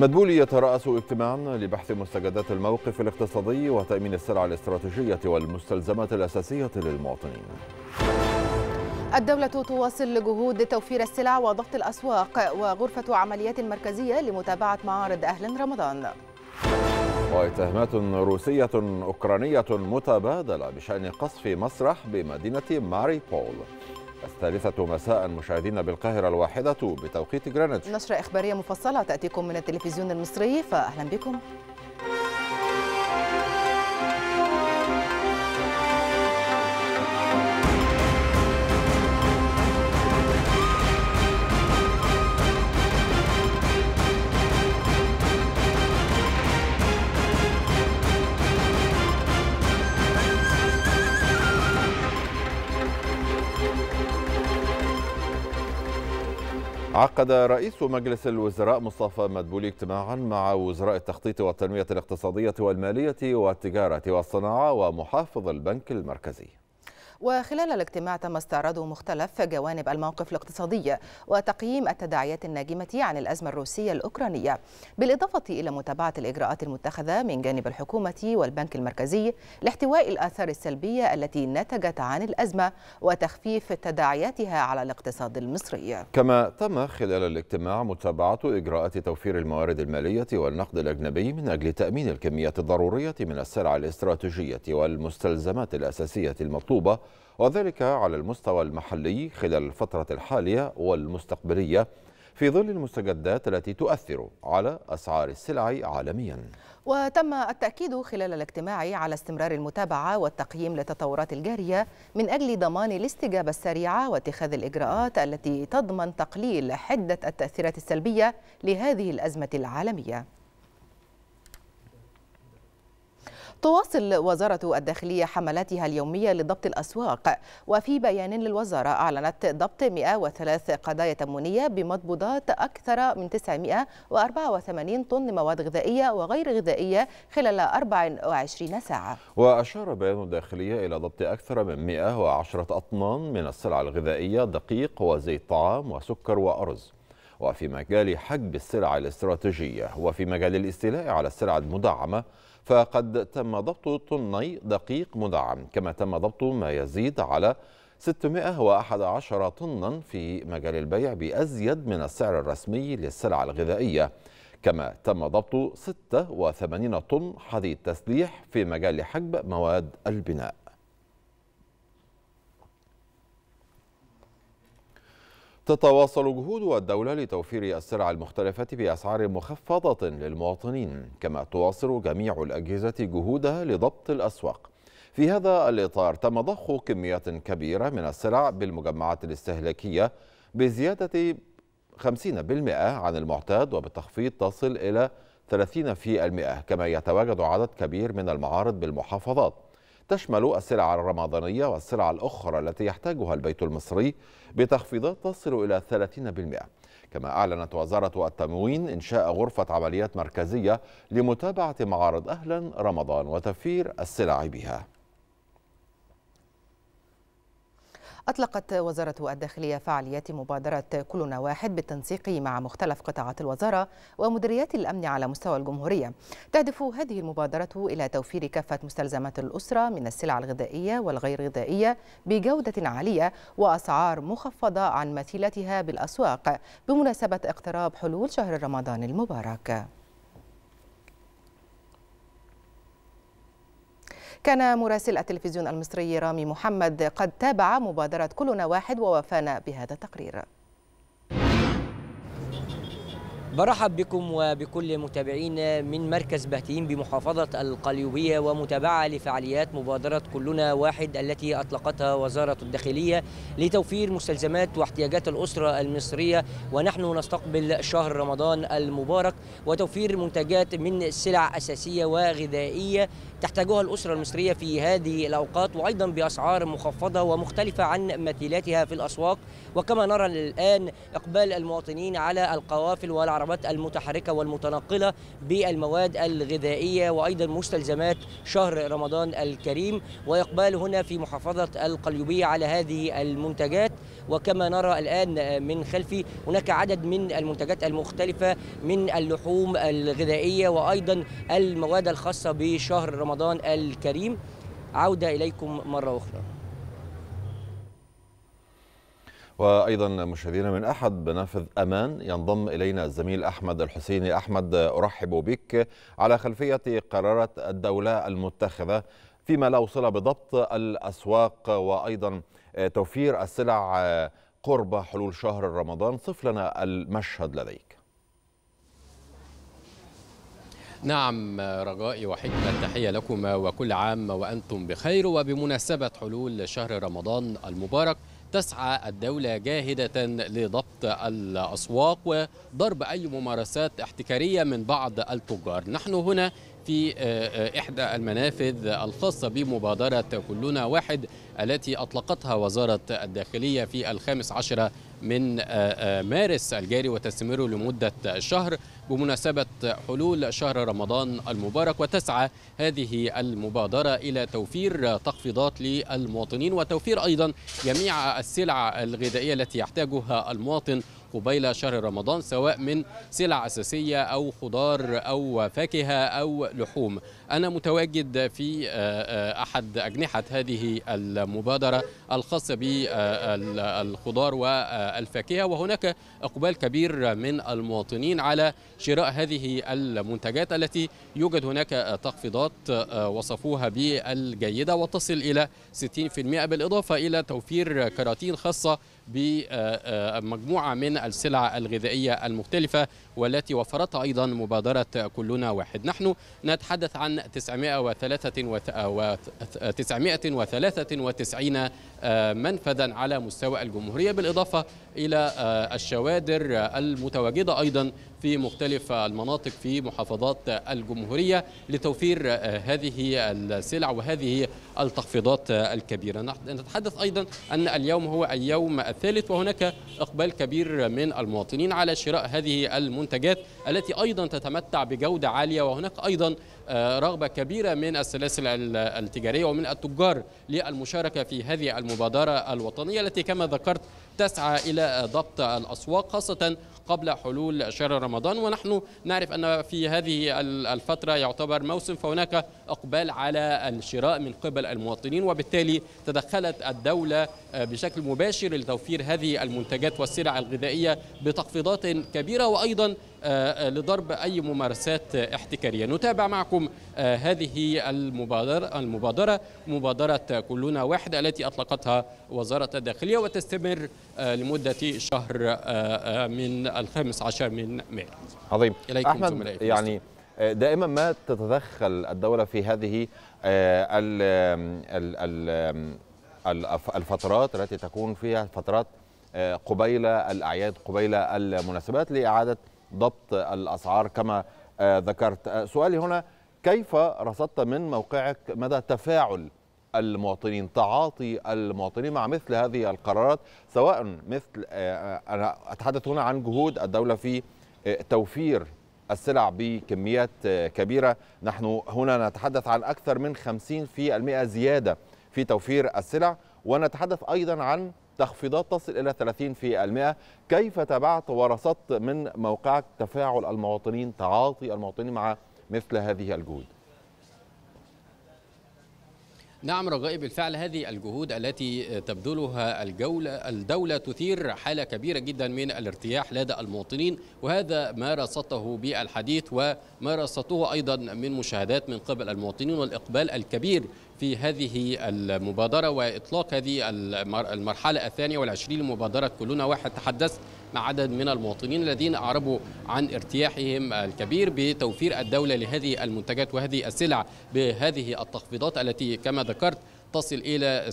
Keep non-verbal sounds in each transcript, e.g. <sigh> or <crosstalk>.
مدبولي يترأس اجتماعا لبحث مستجدات الموقف الاقتصادي وتأمين السلع الاستراتيجية والمستلزمات الأساسية للمواطنين الدولة تواصل جهود توفير السلع وضغط الأسواق وغرفة عمليات مركزية لمتابعة معارض أهل رمضان واتهامات روسية أوكرانية متبادلة بشأن قصف مسرح بمدينة ماري بول الثالثة مساء مشاهدينا بالقاهرة الواحدة بتوقيت جرينتش نشرة إخبارية مفصلة تأتيكم من التلفزيون المصري فأهلا بكم عقد رئيس مجلس الوزراء مصطفى مدبولي اجتماعا مع وزراء التخطيط والتنمية الاقتصادية والمالية والتجارة والصناعة ومحافظ البنك المركزي وخلال الاجتماع تم استعراض مختلف جوانب الموقف الاقتصادي وتقييم التداعيات الناجمة عن الأزمة الروسية الأوكرانية بالإضافة إلى متابعة الإجراءات المتخذة من جانب الحكومة والبنك المركزي لاحتواء الآثار السلبية التي نتجت عن الأزمة وتخفيف تداعياتها على الاقتصاد المصري كما تم خلال الاجتماع متابعة إجراءات توفير الموارد المالية والنقد الأجنبي من أجل تأمين الكميات الضرورية من السلع الاستراتيجية والمستلزمات الأساسية المطلوبة وذلك على المستوى المحلي خلال الفترة الحالية والمستقبلية في ظل المستجدات التي تؤثر على أسعار السلع عالميا وتم التأكيد خلال الاجتماع على استمرار المتابعة والتقييم للتطورات الجارية من أجل ضمان الاستجابة السريعة واتخاذ الإجراءات التي تضمن تقليل حدة التأثيرات السلبية لهذه الأزمة العالمية تواصل وزارة الداخلية حملاتها اليومية لضبط الأسواق وفي بيان للوزارة أعلنت ضبط 103 قضايا تمونية بمضبوطات أكثر من 984 طن مواد غذائية وغير غذائية خلال 24 ساعة وأشار بيان الداخلية إلى ضبط أكثر من 110 أطنان من السلع الغذائية دقيق وزيت طعام وسكر وأرز وفي مجال حجب السلع الاستراتيجية وفي مجال الاستيلاء على السلع المدعمة فقد تم ضبط طني دقيق مدعم كما تم ضبط ما يزيد على 611 طنا في مجال البيع بأزيد من السعر الرسمي للسلع الغذائية كما تم ضبط 86 طن حديد تسليح في مجال حجب مواد البناء تتواصل جهود الدولة لتوفير السلع المختلفة بأسعار مخفضة للمواطنين كما تواصل جميع الأجهزة جهودها لضبط الأسواق في هذا الإطار تم ضخ كميات كبيرة من السلع بالمجمعات الاستهلاكية بزيادة 50% عن المعتاد وبتخفيض تصل إلى 30% كما يتواجد عدد كبير من المعارض بالمحافظات تشمل السلع الرمضانية والسلع الأخرى التي يحتاجها البيت المصري بتخفيضات تصل إلى 30% كما أعلنت وزارة التموين إنشاء غرفة عمليات مركزية لمتابعة معارض أهلا رمضان وتفير السلع بها أطلقت وزارة الداخلية فعاليات مبادرة كلنا واحد بالتنسيق مع مختلف قطاعات الوزارة ومديريات الأمن على مستوى الجمهورية تهدف هذه المبادرة إلى توفير كافة مستلزمات الأسرة من السلع الغذائية والغير غذائية بجودة عالية وأسعار مخفضة عن مثيلتها بالأسواق بمناسبة اقتراب حلول شهر رمضان المبارك كان مراسل التلفزيون المصري رامي محمد قد تابع مبادرة كلنا واحد ووفانا بهذا التقرير برحب بكم وبكل متابعينا من مركز بهتين بمحافظة القليوبية ومتابعة لفعاليات مبادرة كلنا واحد التي أطلقتها وزارة الداخلية لتوفير مستلزمات واحتياجات الأسرة المصرية ونحن نستقبل شهر رمضان المبارك وتوفير منتجات من سلع أساسية وغذائية تحتاجها الأسرة المصرية في هذه الأوقات وأيضا بأسعار مخفضة ومختلفة عن مثيلاتها في الأسواق وكما نرى الآن إقبال المواطنين على القوافل والعربات المتحركة والمتنقلة بالمواد الغذائية وأيضا مستلزمات شهر رمضان الكريم وإقبال هنا في محافظة القليوبية على هذه المنتجات وكما نرى الآن من خلفي هناك عدد من المنتجات المختلفة من اللحوم الغذائية وأيضا المواد الخاصة بشهر رمضان رمضان الكريم عودة إليكم مرة أخرى وايضا مشاهدينا من احد بنافذ امان ينضم الينا الزميل احمد الحسيني احمد ارحب بك على خلفيه قرارات الدوله المتخذه فيما لا وصل بضبط الاسواق وايضا توفير السلع قرب حلول شهر رمضان صف لنا المشهد لديك نعم رجائي وحكمة التحية لكم وكل عام وأنتم بخير وبمناسبة حلول شهر رمضان المبارك تسعى الدولة جاهدة لضبط الأسواق وضرب أي ممارسات احتكارية من بعض التجار نحن هنا في آه، إحدى المنافذ الخاصة بمبادرة كلنا واحد التي أطلقتها وزارة الداخلية في الخامس عشر من آه، آه، مارس الجاري وتستمر لمدة شهر بمناسبة حلول شهر رمضان المبارك وتسعى هذه المبادرة إلى توفير تخفيضات للمواطنين وتوفير أيضا جميع السلع الغذائية التي يحتاجها المواطن قبيل شهر رمضان سواء من سلع أساسية أو خضار أو فاكهة أو لحوم أنا متواجد في آه، آه، أحد أجنحة هذه المبادرة الخاصة بالخضار والفاكهة وهناك إقبال كبير من المواطنين على شراء هذه المنتجات التي يوجد هناك تخفيضات آه، وصفوها بالجيدة وتصل إلى 60% بالإضافة إلى توفير كراتين خاصة بمجموعة من السلع الغذائية المختلفة والتي وفرتها أيضا مبادرة كلنا واحد نحن نتحدث عن 993 آه، آه، منفذا على مستوى الجمهورية بالإضافة إلى آه، الشوادر المتواجدة أيضا في مختلف المناطق في محافظات الجمهورية لتوفير آه، هذه السلع وهذه التخفيضات الكبيرة نتحدث أيضا أن اليوم هو اليوم الثالث وهناك إقبال كبير من المواطنين على شراء هذه المنتجات التي أيضا تتمتع بجودة عالية وهناك أيضا آه، رغبة كبيرة من السلاسل التجارية ومن التجار للمشاركة في هذه المبادرة الوطنية التي كما ذكرت تسعى إلى ضبط الأسواق خاصة قبل حلول شهر رمضان ونحن نعرف أن في هذه الفترة يعتبر موسم فهناك إقبال على الشراء من قبل المواطنين وبالتالي تدخلت الدولة بشكل مباشر لتوفير هذه المنتجات والسلع الغذائية بتخفيضات كبيرة وأيضا آه، آه، لضرب أي ممارسات احتكارية نتابع معكم آه، هذه المبادرة, المبادرة مبادرة كلنا واحد التي أطلقتها وزارة الداخلية وتستمر لمدة شهر من الخامس عشر من مارس عظيم إليكم أحمد يعني دائما ما تتدخل الدولة في هذه الفترات التي تكون فيها فترات قبيل الأعياد قبيل المناسبات لإعادة ضبط الاسعار كما آه، ذكرت آه، سؤالي هنا كيف رصدت من موقعك مدى تفاعل المواطنين تعاطي المواطنين مع مثل هذه القرارات سواء مثل آه، انا اتحدث هنا عن جهود الدوله في توفير السلع بكميات كبيره نحن هنا نتحدث عن اكثر من 50% زياده في توفير السلع ونتحدث ايضا عن تخفيضات تصل إلى 30% كيف تابعت ورصدت من موقعك تفاعل المواطنين تعاطي المواطنين مع مثل هذه الجهود نعم رجائي بالفعل هذه الجهود التي تبذلها الجولة الدولة تثير حالة كبيرة جدا من الارتياح لدى المواطنين وهذا ما رصدته بالحديث وما رصدته أيضا من مشاهدات من قبل المواطنين والإقبال الكبير في هذه المبادرة وإطلاق هذه المرحلة الثانية والعشرين لمبادرة كلنا واحد تحدثت مع عدد من المواطنين الذين أعربوا عن ارتياحهم الكبير بتوفير الدولة لهذه المنتجات وهذه السلع بهذه التخفيضات التي كما ذكرت تصل إلى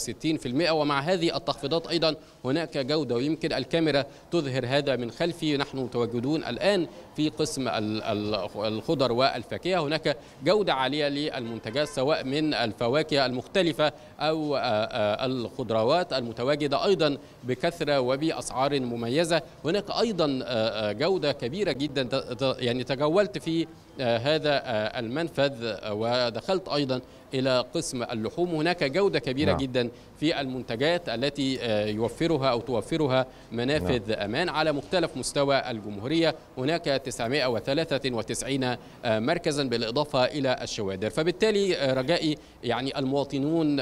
60% ومع هذه التخفيضات أيضا هناك جودة ويمكن الكاميرا تظهر هذا من خلفي نحن متواجدون الآن في قسم الخضر والفاكهة هناك جودة عالية للمنتجات سواء من الفواكه المختلفة أو آه، آه، الخضروات المتواجدة أيضا بكثرة وبأسعار مميزة هناك أيضا آه، جودة كبيرة جدا يعني تجولت في هذا المنفذ ودخلت أيضا إلى قسم اللحوم هناك جودة كبيرة نعم. جدا في المنتجات التي آه، يوفرها أو توفرها منافذ نعم. أمان على مختلف مستوى الجمهورية هناك 993 آه، مركزا بالإضافة إلى الشوادر فبالتالي آه، رجائي يعني المواطنون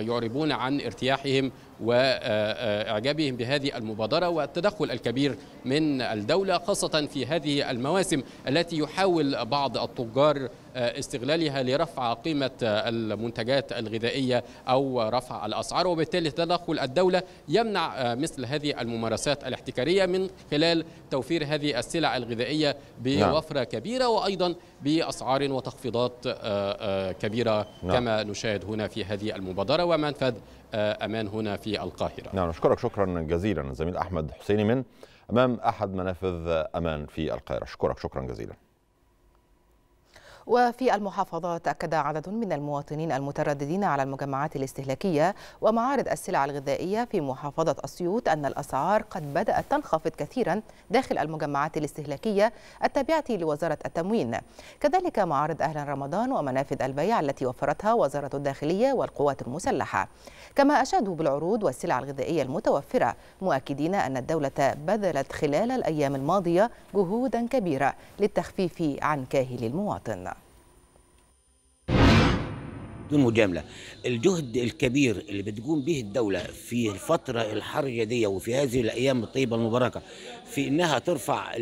يعربون عن ارتياحهم واعجابهم بهذه المبادره والتدخل الكبير من الدوله خاصه في هذه المواسم التي يحاول بعض التجار آه، استغلالها لرفع قيمة المنتجات الغذائية أو رفع الأسعار وبالتالي تدخل الدولة يمنع آه، مثل هذه الممارسات الاحتكارية من خلال توفير هذه السلع الغذائية نعم. بوفرة كبيرة وأيضا بأسعار وتخفيضات آه، آه، كبيرة نعم. كما نشاهد هنا في هذه المبادرة ومنفذ آه، أمان هنا في القاهرة نعم نشكرك شكرا جزيلا الزميل أحمد حسيني من أمام أحد منافذ أمان في القاهرة أشكرك شكرا جزيلا وفي المحافظات أكد عدد من المواطنين المترددين على المجمعات الاستهلاكية ومعارض السلع الغذائية في محافظة أسيوط أن الأسعار قد بدأت تنخفض كثيرا داخل المجمعات الاستهلاكية التابعة لوزارة التموين كذلك معارض أهل رمضان ومنافذ البيع التي وفرتها وزارة الداخلية والقوات المسلحة كما أشادوا بالعروض والسلع الغذائية المتوفرة مؤكدين أن الدولة بذلت خلال الأيام الماضية جهودا كبيرة للتخفيف عن كاهل المواطن بدون مجامله الجهد الكبير اللي بتقوم به الدوله في الفتره الحرجه دي وفي هذه الايام الطيبه المباركه في انها ترفع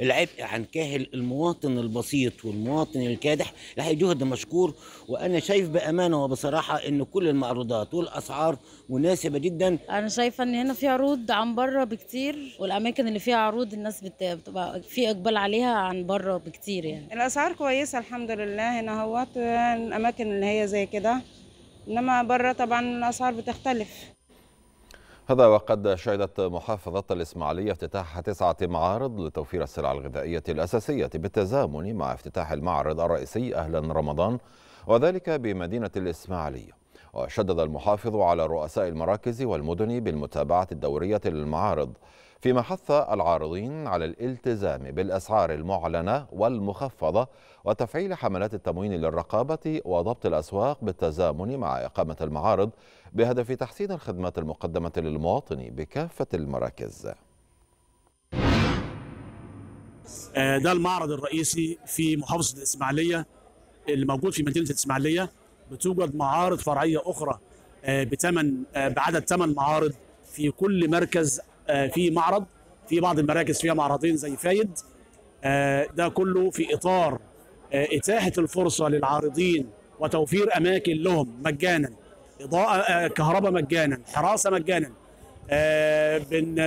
العبء عن كاهل المواطن البسيط والمواطن الكادح لها جهد مشكور وانا شايف بامانه وبصراحه ان كل المعروضات والاسعار مناسبه جدا انا شايفه ان هنا في عروض عن بره بكتير والاماكن اللي فيها عروض الناس بتبقى في اقبال عليها عن بره بكتير يعني الاسعار كويسه الحمد لله هنا اهوت الاماكن اللي هي زي كده انما بره طبعا الاسعار بتختلف هذا وقد شهدت محافظة الإسماعيلية افتتاح تسعة معارض لتوفير السلع الغذائية الأساسية بالتزامن مع افتتاح المعرض الرئيسي أهلا رمضان وذلك بمدينة الإسماعيلية وشدد المحافظ على رؤساء المراكز والمدن بالمتابعة الدورية للمعارض فيما حث العارضين على الالتزام بالأسعار المعلنة والمخفضة وتفعيل حملات التموين للرقابة وضبط الأسواق بالتزامن مع إقامة المعارض بهدف تحسين الخدمات المقدمة للمواطن بكافة المراكز آه، ده المعرض الرئيسي في محافظة الإسماعيلية اللي موجود في مدينة الإسماعيلية بتوجد معارض فرعية أخرى آه، بثمن آه، بعدد ثمان معارض في كل مركز آه، في معرض في بعض المراكز فيها معرضين زي فايد آه، ده كله في اطار آه، اتاحه الفرصه للعارضين وتوفير اماكن لهم مجانا اضاءه كهرباء مجانا حراسه مجانا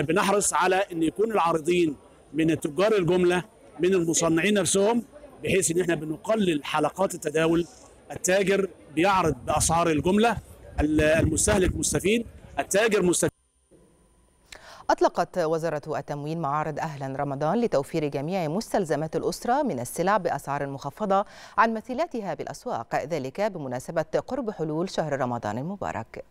بنحرص على ان يكون العارضين من تجار الجمله من المصنعين نفسهم بحيث ان احنا بنقلل حلقات التداول التاجر بيعرض باسعار الجمله المستهلك مستفيد التاجر مستفيد أطلقت وزارة التموين معارض أهلا رمضان لتوفير جميع مستلزمات الأسرة من السلع بأسعار مخفضة عن مثيلاتها بالأسواق ذلك بمناسبة قرب حلول شهر رمضان المبارك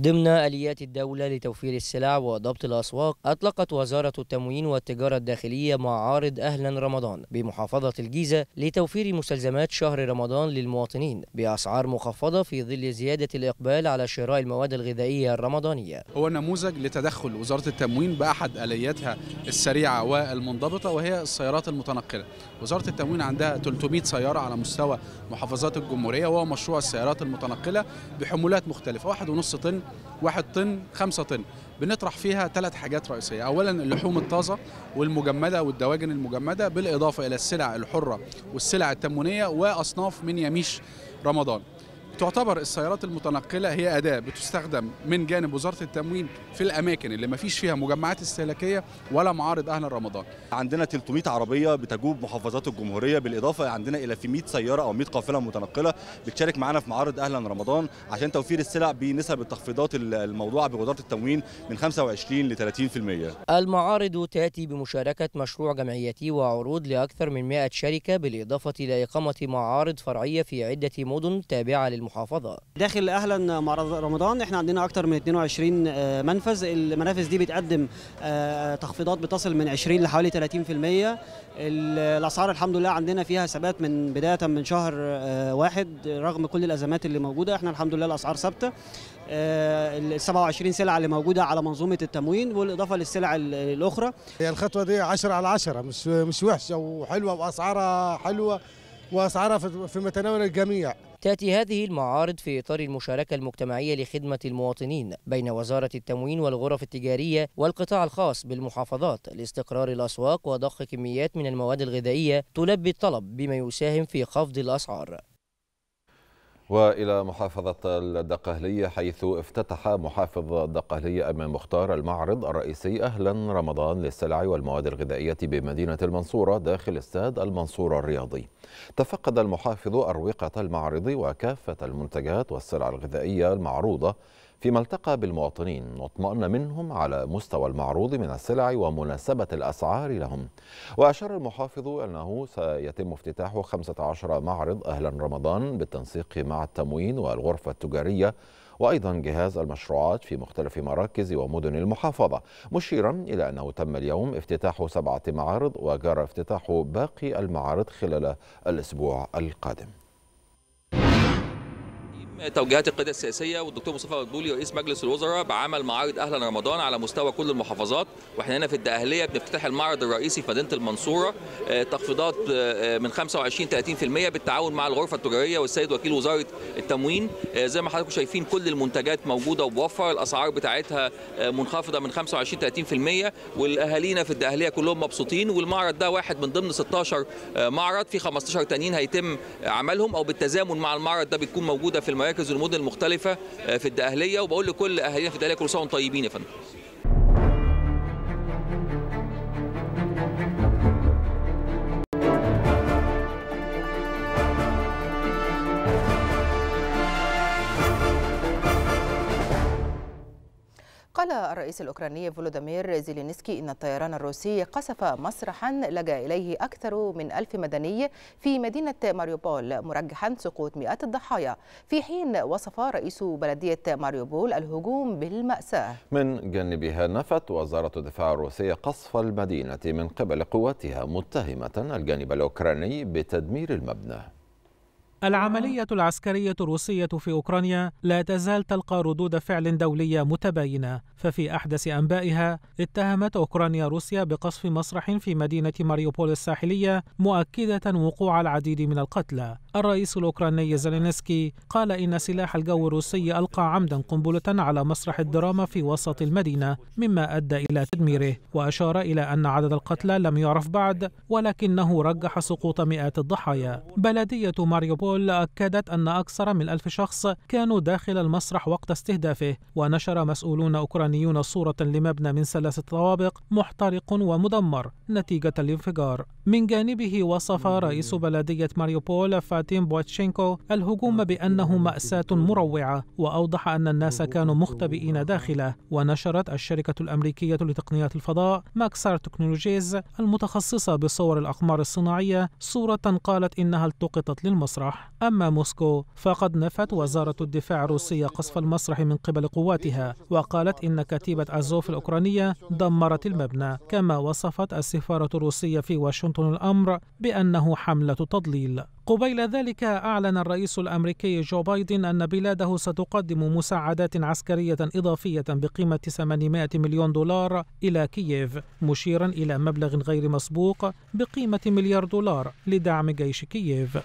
ضمن آليات الدولة لتوفير السلع وضبط الأسواق أطلقت وزارة التموين والتجارة الداخلية معارض أهلا رمضان بمحافظة الجيزة لتوفير مستلزمات شهر رمضان للمواطنين بأسعار مخفضة في ظل زيادة الإقبال على شراء المواد الغذائية الرمضانية هو نموذج لتدخل وزارة التموين بأحد آلياتها السريعة والمنضبطة وهي السيارات المتنقلة وزارة التموين عندها 300 سيارة على مستوى محافظات الجمهورية وهو مشروع السيارات المتنقلة بحمولات مختلفة 1.5 طن 1 طن 5 طن بنطرح فيها ثلاث حاجات رئيسيه اولا اللحوم الطازه والمجمده والدواجن المجمده بالاضافه الى السلع الحره والسلع التموينيه واصناف من يميش رمضان تعتبر السيارات المتنقلة هي أداة بتستخدم من جانب وزارة التموين في الأماكن اللي ما فيش فيها مجمعات استهلاكية ولا معارض أهل رمضان عندنا 300 عربية بتجوب محافظات الجمهورية بالإضافة عندنا إلى في 100 سيارة أو 100 قافلة متنقلة بتشارك معانا في معارض أهلا رمضان عشان توفير السلع بنسب التخفيضات الموضوعة بوزارة التموين من 25 ل 30% المعارض تأتي بمشاركة مشروع جمعيتي وعروض لأكثر من 100 شركة بالإضافة إلى إقامة معارض فرعية في عدة مدن تابعة للم المحافظه داخل اهلا مع رمضان احنا عندنا اكثر من 22 آه، منفذ المنافذ دي بتقدم آه، تخفيضات بتصل من 20 لحوالي 30% الاسعار الحمد لله عندنا فيها ثبات من بدايه من شهر آه، واحد رغم كل الازمات اللي موجوده احنا الحمد لله الاسعار ثابته ال 27 سلعه اللي موجوده على منظومه التموين والاضافه للسلع الاخرى هي الخطوه دي 10 على 10 مش مش وحشه وحلوه واسعارها حلوه واسعارها في متناول الجميع تأتي هذه المعارض في إطار المشاركة المجتمعية لخدمة المواطنين بين وزارة التموين والغرف التجارية والقطاع الخاص بالمحافظات لاستقرار الأسواق وضخ كميات من المواد الغذائية تلبي الطلب بما يساهم في خفض الأسعار وإلى محافظة الدقهلية حيث افتتح محافظ الدقهلية أمام مختار المعرض الرئيسي أهلا رمضان للسلع والمواد الغذائية بمدينة المنصورة داخل استاد المنصورة الرياضي تفقد المحافظ أروقة المعرض وكافة المنتجات والسلع الغذائية المعروضة فيما التقى بالمواطنين واطمأن منهم على مستوى المعروض من السلع ومناسبة الأسعار لهم وأشار المحافظ أنه سيتم افتتاح 15 معرض أهلا رمضان بالتنسيق مع التموين والغرفة التجارية وأيضا جهاز المشروعات في مختلف مراكز ومدن المحافظة مشيرا إلى أنه تم اليوم افتتاح سبعة معارض وجرى افتتاح باقي المعارض خلال الأسبوع القادم توجيهات القياده السياسيه والدكتور مصطفى مدبولي رئيس مجلس الوزراء بعمل معارض اهلا رمضان على مستوى كل المحافظات واحنا هنا في الدقهليه بنفتتح المعرض الرئيسي آه، آه، آه، في مدينه المنصوره تخفيضات من 25 30% بالتعاون مع الغرفه التجاريه والسيد وكيل وزاره التموين زي ما حضراتكم شايفين كل المنتجات موجوده وموفره الاسعار بتاعتها منخفضه من 25 30% والاهالينا في الدقهليه كلهم مبسوطين والمعرض ده واحد من ضمن 16 معرض في 15 تانيين هيتم عملهم او بالتزامن مع المعرض ده بتكون موجوده في المعرض. مراكز المدن المختلفه آه، في الدقهليه وبقول لكل اهالينا في الدقهليه كل سنه وانتم طيبين يا فندم قال الرئيس الأوكراني فولودامير زيلينسكي إن الطيران الروسي قصف مسرحا لجأ إليه أكثر من ألف مدني في مدينة ماريوبول مرجحا سقوط مئات الضحايا في حين وصف رئيس بلدية ماريوبول الهجوم بالمأساة من جانبها نفت وزارة الدفاع الروسية قصف المدينة من قبل قواتها متهمة الجانب الأوكراني بتدمير المبنى العملية العسكرية الروسية في أوكرانيا لا تزال تلقى ردود فعل دولية متباينة، ففي أحدث أنبائها اتهمت أوكرانيا روسيا بقصف مسرح في مدينة ماريوبول الساحلية مؤكدة وقوع العديد من القتلى. الرئيس الأوكراني زلينسكي قال إن سلاح الجو الروسي ألقى عمدا قنبلة على مسرح الدراما في وسط المدينة، مما أدى إلى تدميره، وأشار إلى أن عدد القتلى لم يعرف بعد، ولكنه رجح سقوط مئات الضحايا. بلدية ماريوبول بول أكدت أن أكثر من ألف شخص كانوا داخل المسرح وقت استهدافه ونشر مسؤولون أوكرانيون صورة لمبنى من ثلاثة طوابق محترق ومدمر نتيجة الانفجار من جانبه وصف رئيس بلدية ماريوبول فاتيم بواتشينكو الهجوم بأنه مأساة مروعة وأوضح أن الناس كانوا مختبئين داخله ونشرت الشركة الأمريكية لتقنيات الفضاء ماكسار تكنولوجيز المتخصصة بصور الأقمار الصناعية صورة قالت إنها التقطت للمسرح أما موسكو فقد نفت وزارة الدفاع الروسية قصف المسرح من قبل قواتها وقالت إن كتيبة أزوف الأوكرانية دمرت المبنى كما وصفت السفارة الروسية في واشنطن الأمر بأنه حملة تضليل قبيل ذلك أعلن الرئيس الأمريكي جو بايدن أن بلاده ستقدم مساعدات عسكرية إضافية بقيمة 800 مليون دولار إلى كييف مشيرا إلى مبلغ غير مسبوق بقيمة مليار دولار لدعم جيش كييف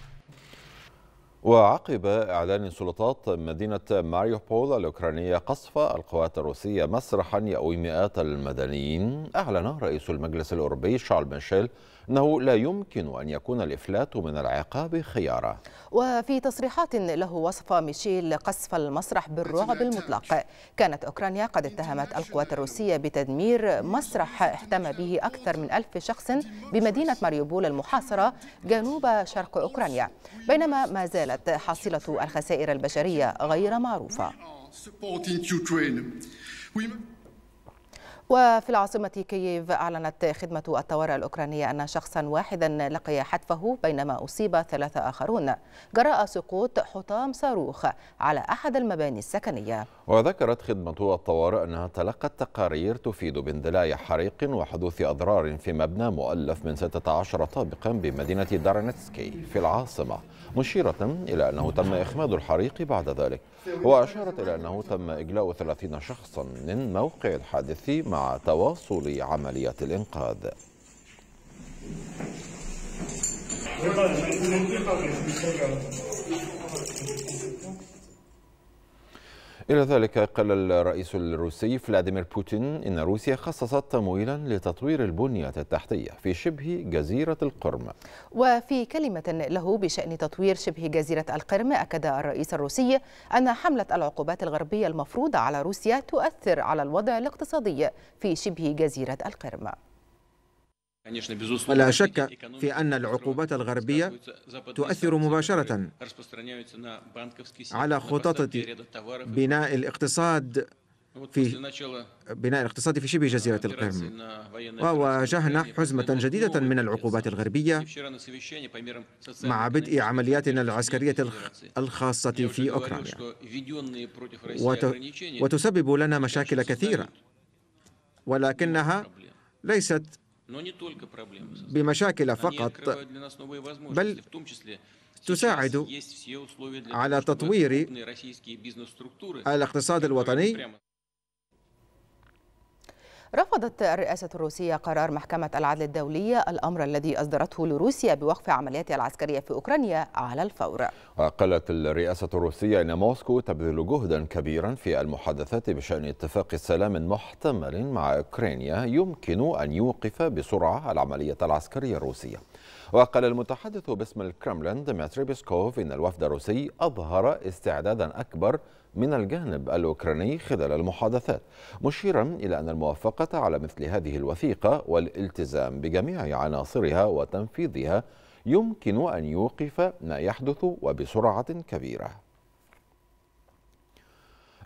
وعقب إعلان سلطات مدينة ماريوبول الأوكرانية قصف القوات الروسية مسرحا يأوي مئات المدنيين أعلن رئيس المجلس الأوروبي شارل ميشيل أنه لا يمكن أن يكون الإفلات من العقاب خيارا وفي تصريحات له وصف ميشيل قصف المسرح بالرعب المطلق كانت أوكرانيا قد اتهمت القوات الروسية بتدمير مسرح احتمى به أكثر من ألف شخص بمدينة ماريوبول المحاصرة جنوب شرق أوكرانيا بينما ما زالت حاصلة الخسائر البشرية غير معروفة وفي العاصمة كييف أعلنت خدمة الطوارئ الأوكرانية أن شخصا واحدا لقي حتفه بينما أصيب ثلاثة آخرون جراء سقوط حطام صاروخ على أحد المباني السكنية وذكرت خدمة الطوارئ أنها تلقت تقارير تفيد باندلاع حريق وحدوث أضرار في مبنى مؤلف من 16 طابقا بمدينة دارنتسكي في العاصمة مشيرة إلى أنه تم إخماد الحريق بعد ذلك وأشارت إلى أنه تم إجلاء 30 شخصا من موقع الحادث مع تواصل عملية الإنقاذ إلى ذلك قال الرئيس الروسي فلاديمير بوتين إن روسيا خصصت تمويلا لتطوير البنية التحتية في شبه جزيرة القرم وفي كلمة له بشأن تطوير شبه جزيرة القرم أكد الرئيس الروسي أن حملة العقوبات الغربية المفروضة على روسيا تؤثر على الوضع الاقتصادي في شبه جزيرة القرم لا شك في أن العقوبات الغربية تؤثر مباشرة على خطط بناء الاقتصاد في بناء الاقتصاد في شبه جزيرة القرم وواجهنا حزمة جديدة من العقوبات الغربية مع بدء عملياتنا العسكرية الخاصة في أوكرانيا وتسبب لنا مشاكل كثيرة ولكنها ليست بمشاكل فقط بل تساعد على تطوير الاقتصاد الوطني رفضت الرئاسة الروسية قرار محكمة العدل الدولية الأمر الذي أصدرته لروسيا بوقف عملياتها العسكرية في أوكرانيا على الفور وقالت الرئاسة الروسية أن موسكو تبذل جهدا كبيرا في المحادثات بشأن اتفاق سلام محتمل مع أوكرانيا يمكن أن يوقف بسرعة العملية العسكرية الروسية وقال المتحدث باسم الكرملين ديمتري بيسكوف إن الوفد الروسي أظهر استعدادا أكبر من الجانب الأوكراني خلال المحادثات مشيرا إلى أن الموافقة على مثل هذه الوثيقة والالتزام بجميع عناصرها وتنفيذها يمكن أن يوقف ما يحدث وبسرعة كبيرة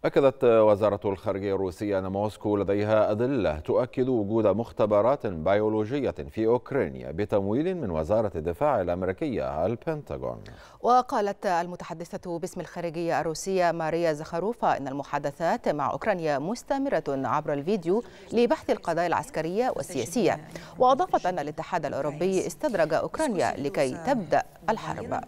أكدت وزارة الخارجية الروسية أن موسكو لديها أدلة تؤكد وجود مختبرات بيولوجية في أوكرانيا بتمويل من وزارة الدفاع الأمريكية البنتاغون وقالت المتحدثة باسم الخارجية الروسية ماريا زخاروفا أن المحادثات مع أوكرانيا مستمرة عبر الفيديو لبحث القضايا العسكرية والسياسية وأضافت أن الاتحاد الأوروبي استدرج أوكرانيا لكي تبدأ الحرب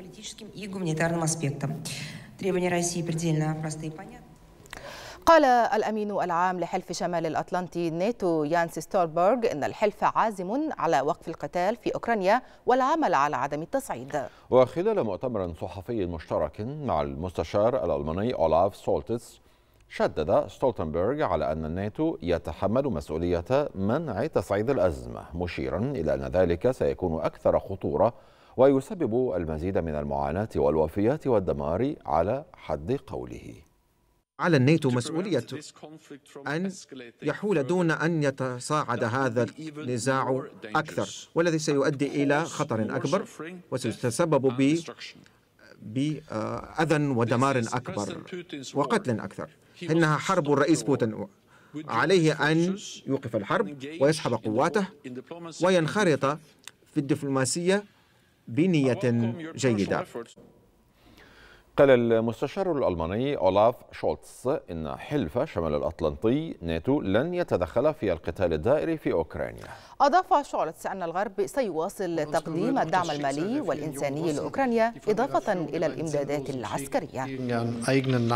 قال الأمين العام لحلف شمال الأطلنطي ناتو يانس ستولبرغ إن الحلف عازم على وقف القتال في أوكرانيا والعمل على عدم التصعيد وخلال مؤتمر صحفي مشترك مع المستشار الألماني أولاف سولتس شدد ستولتنبرغ على أن الناتو يتحمل مسؤولية منع تصعيد الأزمة مشيرا إلى أن ذلك سيكون أكثر خطورة ويسبب المزيد من المعاناة والوفيات والدمار على حد قوله على الناتو مسؤولية أن يحول دون أن يتصاعد هذا النزاع أكثر والذي سيؤدي إلى خطر أكبر وسيتسبب ب بأذى ودمار أكبر وقتل أكثر إنها حرب الرئيس بوتين عليه أن يوقف الحرب ويسحب قواته وينخرط في الدبلوماسية بنية جيدة قال المستشار الألماني أولاف شولتز إن حلف شمال الأطلنطي ناتو لن يتدخل في القتال الدائري في أوكرانيا أضاف شولتز أن الغرب سيواصل تقديم الدعم المالي والإنساني لأوكرانيا إضافة إلى الإمدادات العسكرية يعني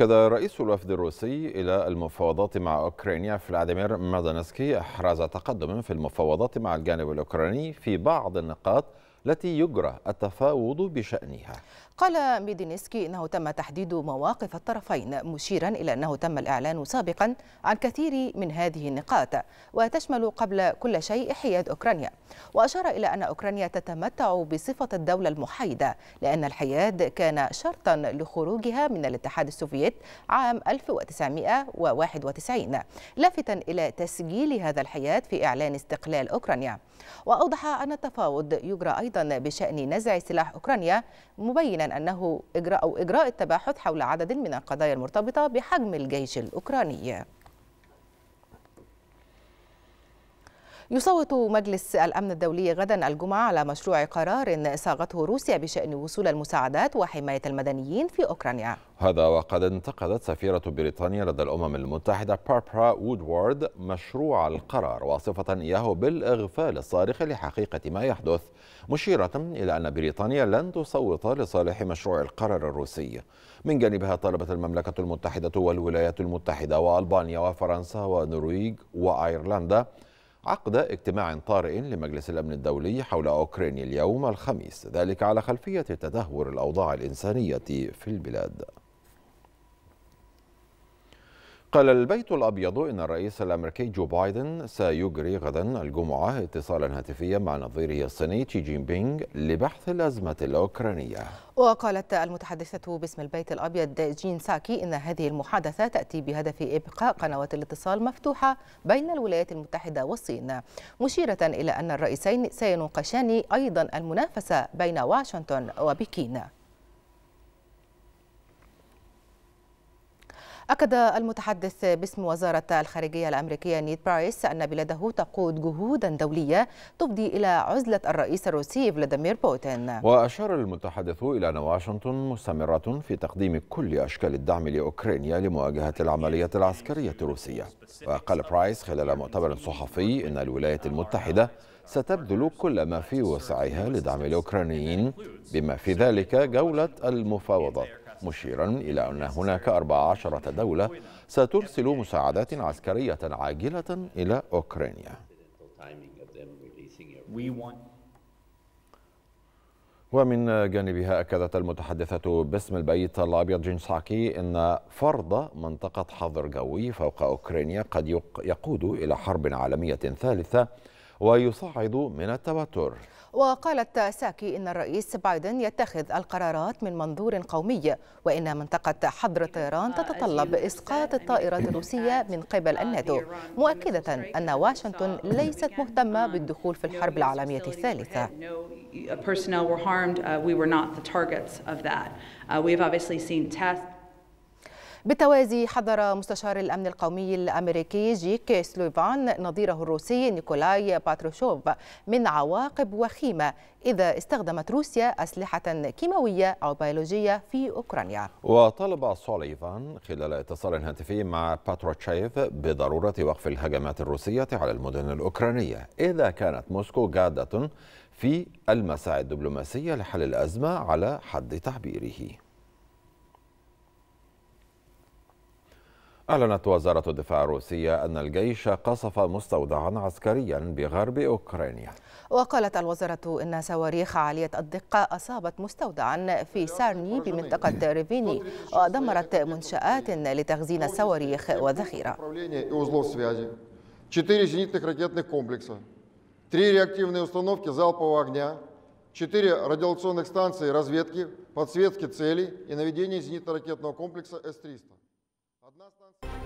أكد رئيس الوفد الروسي إلى المفاوضات مع أوكرانيا فلاديمير مادانسكي إحراز تقدم في المفاوضات مع الجانب الأوكراني في بعض النقاط التي يجرى التفاوض بشأنها قال ميدينسكي أنه تم تحديد مواقف الطرفين مشيرا إلى أنه تم الإعلان سابقا عن كثير من هذه النقاط وتشمل قبل كل شيء حياد أوكرانيا وأشار إلى أن أوكرانيا تتمتع بصفة الدولة المحايدة لأن الحياد كان شرطا لخروجها من الاتحاد السوفيت عام 1991 لافتا إلى تسجيل هذا الحياد في إعلان استقلال أوكرانيا وأوضح أن التفاوض يجرى أيضا بشأن نزع سلاح أوكرانيا مبينا أنه إجراء أو إجراء التباحث حول عدد من القضايا المرتبطة بحجم الجيش الأوكراني يصوت مجلس الأمن الدولي غدا الجمعة على مشروع قرار صاغته روسيا بشأن وصول المساعدات وحماية المدنيين في أوكرانيا هذا وقد انتقدت سفيرة بريطانيا لدى الأمم المتحدة باربرا وودوارد مشروع القرار واصفة إياه بالإغفال الصارخ لحقيقة ما يحدث مشيرة إلى أن بريطانيا لن تصوت لصالح مشروع القرار الروسي من جانبها طلبت المملكة المتحدة والولايات المتحدة وألبانيا وفرنسا والنرويج وأيرلندا عقد اجتماع طارئ لمجلس الأمن الدولي حول أوكرانيا اليوم الخميس ذلك على خلفية تدهور الأوضاع الإنسانية في البلاد قال البيت الأبيض إن الرئيس الأمريكي جو بايدن سيجري غدا الجمعة اتصالا هاتفيا مع نظيره الصيني تشي جين بينغ لبحث الأزمة الأوكرانية وقالت المتحدثة باسم البيت الأبيض جين ساكي إن هذه المحادثة تأتي بهدف إبقاء قنوات الاتصال مفتوحة بين الولايات المتحدة والصين مشيرة إلى أن الرئيسين سيناقشان أيضا المنافسة بين واشنطن وبكين أكد المتحدث باسم وزارة الخارجية الأمريكية نيت برايس أن بلاده تقود جهودا دولية تفضي إلى عزلة الرئيس الروسي فلاديمير بوتين وأشار المتحدث إلى أن واشنطن مستمرة في تقديم كل أشكال الدعم لأوكرانيا لمواجهة العملية العسكرية الروسية وقال برايس خلال مؤتمر صحفي أن الولايات المتحدة ستبذل كل ما في وسعها لدعم الأوكرانيين بما في ذلك جولة المفاوضات مشيرا إلى أن هناك 14 دولة سترسل مساعدات عسكرية عاجلة إلى أوكرانيا ومن جانبها أكدت المتحدثة باسم البيت الأبيض جين ساكي أن فرض منطقة حظر جوي فوق أوكرانيا قد يقود إلى حرب عالمية ثالثة ويصعد من التوتر وقالت ساكي إن الرئيس بايدن يتخذ القرارات من منظور قومي وإن منطقة حظر طيران تتطلب إسقاط الطائرات الروسية من قبل الناتو مؤكدة أن واشنطن ليست مهتمة بالدخول في الحرب العالمية الثالثة personnel were harmed, uh, we were not the targets of that. Uh, obviously seen tests. بالتوازي حذر مستشار الأمن القومي الأمريكي جيك سلوفان نظيره الروسي نيكولاي باتروشوف من عواقب وخيمة إذا استخدمت روسيا أسلحة كيماوية أو بيولوجية في أوكرانيا وطلب سوليفان خلال اتصال هاتفي مع باتروشيف بضرورة وقف الهجمات الروسية على المدن الأوكرانية إذا كانت موسكو جادة في المساعي الدبلوماسية لحل الأزمة على حد تعبيره أعلنت وزارة الدفاع الروسية أن الجيش قصف مستودعا عسكريا بغرب أوكرانيا وقالت الوزارة أن صواريخ عالية الدقة أصابت مستودعا في سارني بمنطقة ريفيني ودمرت منشآت لتخزين الصواريخ وذخيرة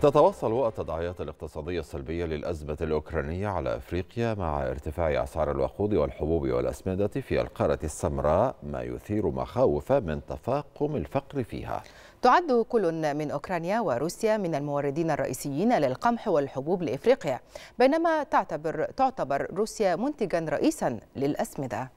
تتواصل التداعيات الاقتصادية السلبية للأزمة الأوكرانية على أفريقيا مع ارتفاع أسعار الوقود والحبوب والأسمدة في القارة السمراء ما يثير مخاوف من تفاقم الفقر فيها تعد كل من أوكرانيا وروسيا من الموردين الرئيسيين للقمح والحبوب لإفريقيا بينما تعتبر, تعتبر روسيا منتجا رئيسا للأسمدة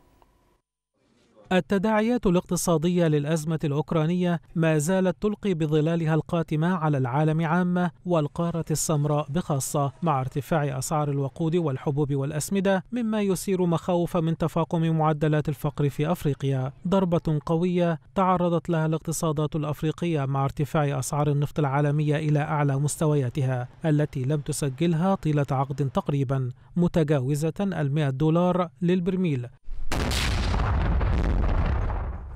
التداعيات الاقتصادية للأزمة الأوكرانية ما زالت تلقي بظلالها القاتمة على العالم عامة والقارة السمراء بخاصة مع ارتفاع أسعار الوقود والحبوب والأسمدة مما يثير مخاوف من تفاقم معدلات الفقر في أفريقيا ضربة قوية تعرضت لها الاقتصادات الأفريقية مع ارتفاع أسعار النفط العالمية إلى أعلى مستوياتها التي لم تسجلها طيلة عقد تقريبا متجاوزة المئة دولار للبرميل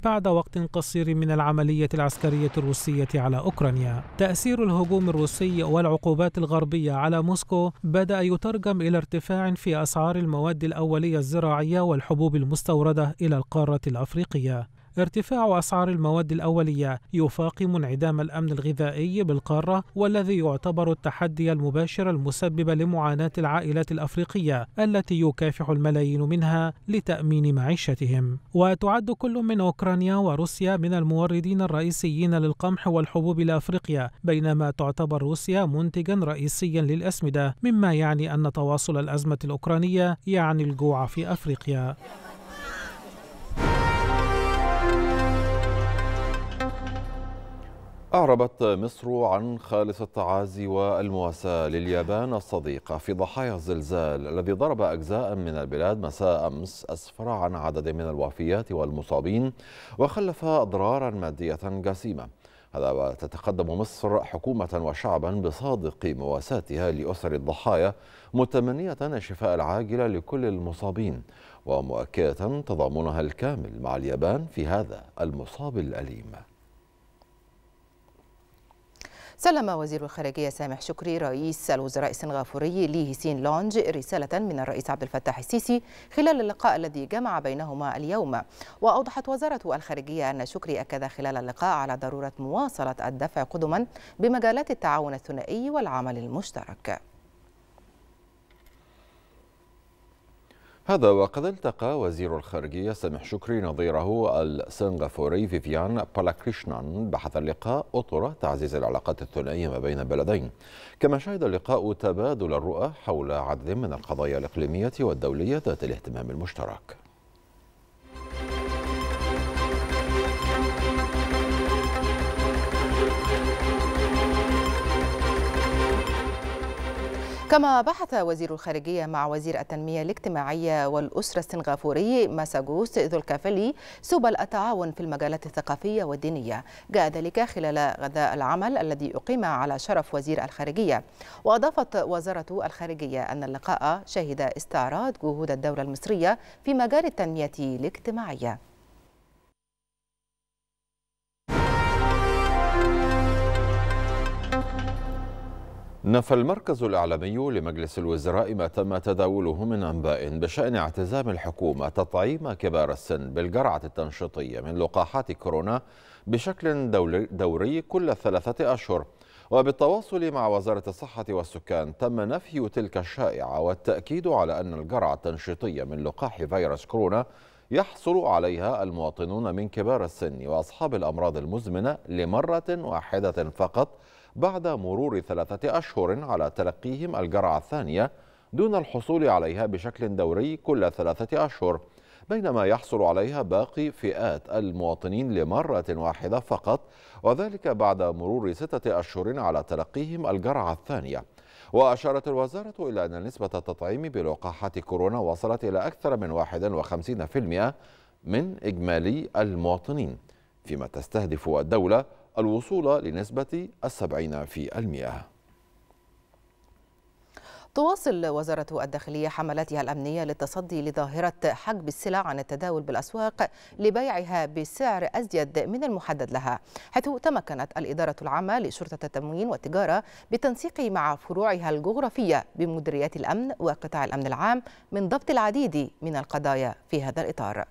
بعد وقت قصير من العملية العسكرية الروسية على أوكرانيا تأثير الهجوم الروسي والعقوبات الغربية على موسكو بدأ يترجم إلى ارتفاع في أسعار المواد الأولية الزراعية والحبوب المستوردة إلى القارة الأفريقية ارتفاع أسعار المواد الأولية يفاقم انعدام الأمن الغذائي بالقارة والذي يعتبر التحدي المباشر المسبب لمعاناة العائلات الأفريقية التي يكافح الملايين منها لتأمين معيشتهم وتعد كل من أوكرانيا وروسيا من الموردين الرئيسيين للقمح والحبوب لأفريقيا بينما تعتبر روسيا منتجا رئيسيا للأسمدة مما يعني أن تواصل الأزمة الأوكرانية يعني الجوع في أفريقيا أعربت مصر عن خالص التعازي والمواساة لليابان الصديقة في ضحايا الزلزال الذي ضرب أجزاء من البلاد مساء أمس أسفر عن عدد من الوفيات والمصابين وخلف أضرارا مادية جسيمة هذا وتتقدم مصر حكومة وشعبا بصادق مواساتها لأسر الضحايا متمنية الشفاء العاجل لكل المصابين ومؤكدة تضامنها الكامل مع اليابان في هذا المصاب الأليم سلم وزير الخارجية سامح شكري رئيس الوزراء السنغافوري لي هسين لونج رسالة من الرئيس عبد الفتاح السيسي خلال اللقاء الذي جمع بينهما اليوم وأوضحت وزارة الخارجية أن شكري أكد خلال اللقاء على ضرورة مواصلة الدفع قدما بمجالات التعاون الثنائي والعمل المشترك هذا وقد التقى وزير الخارجية سامح شكري نظيره السنغافوري فيفيان بالاكريشنان بحث اللقاء أطر تعزيز العلاقات الثنائية ما بين البلدين كما شهد اللقاء تبادل الرؤى حول عدد من القضايا الإقليمية والدولية ذات الاهتمام المشترك كما بحث وزير الخارجية مع وزير التنمية الاجتماعية والأسرة السنغافوري ماساجوس ذو الكافلي سبل التعاون في المجالات الثقافية والدينية جاء ذلك خلال غذاء العمل الذي أقيم على شرف وزير الخارجية وأضافت وزارة الخارجية أن اللقاء شهد استعراض جهود الدولة المصرية في مجال التنمية الاجتماعية نفى المركز الإعلامي لمجلس الوزراء ما تم تداوله من أنباء بشأن اعتزام الحكومة تطعيم كبار السن بالجرعة التنشيطية من لقاحات كورونا بشكل دوري كل ثلاثة أشهر وبالتواصل مع وزارة الصحة والسكان تم نفي تلك الشائعة والتأكيد على أن الجرعة التنشيطية من لقاح فيروس كورونا يحصل عليها المواطنون من كبار السن وأصحاب الأمراض المزمنة لمرة واحدة فقط بعد مرور ثلاثة أشهر على تلقيهم الجرعة الثانية دون الحصول عليها بشكل دوري كل ثلاثة أشهر بينما يحصل عليها باقي فئات المواطنين لمرة واحدة فقط وذلك بعد مرور ستة أشهر على تلقيهم الجرعة الثانية وأشارت الوزارة إلى أن نسبة التطعيم بلقاحات كورونا وصلت إلى أكثر من 51% من إجمالي المواطنين فيما تستهدف الدولة الوصول لنسبة السبعين في المئة تواصل وزارة الداخلية حملاتها الأمنية للتصدي لظاهرة حجب السلع عن التداول بالأسواق لبيعها بسعر أزيد من المحدد لها حيث تمكنت الإدارة العامة لشرطة التموين والتجارة بالتنسيق مع فروعها الجغرافية بمديريات الأمن وقطاع الأمن العام من ضبط العديد من القضايا في هذا الإطار